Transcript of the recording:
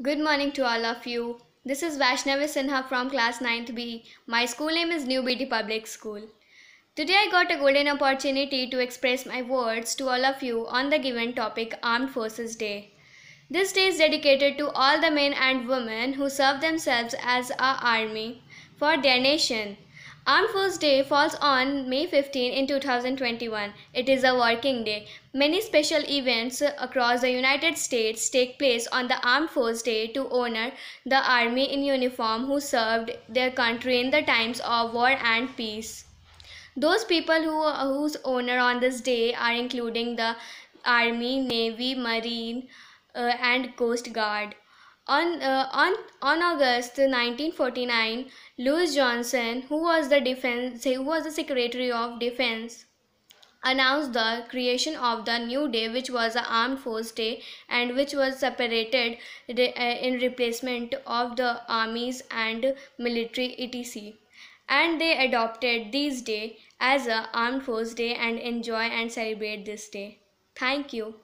Good morning to all of you. This is Vaishnavi Sinha from class 9th B. My school name is New BT Public School. Today I got a golden opportunity to express my words to all of you on the given topic Armed Forces Day. This day is dedicated to all the men and women who serve themselves as our army for their nation. Armed Force Day falls on May 15 in 2021. It is a working day. Many special events across the United States take place on the Armed Force Day to honor the Army in uniform who served their country in the times of war and peace. Those people who, whose honor on this day are including the Army, Navy, Marine, uh, and Coast Guard. On, uh, on, on August 1949, Louis Johnson, who was the defense, who was the Secretary of Defense, announced the creation of the new day, which was the Armed Force Day, and which was separated uh, in replacement of the armies and military etc. And they adopted this day as a Armed Force Day and enjoy and celebrate this day. Thank you.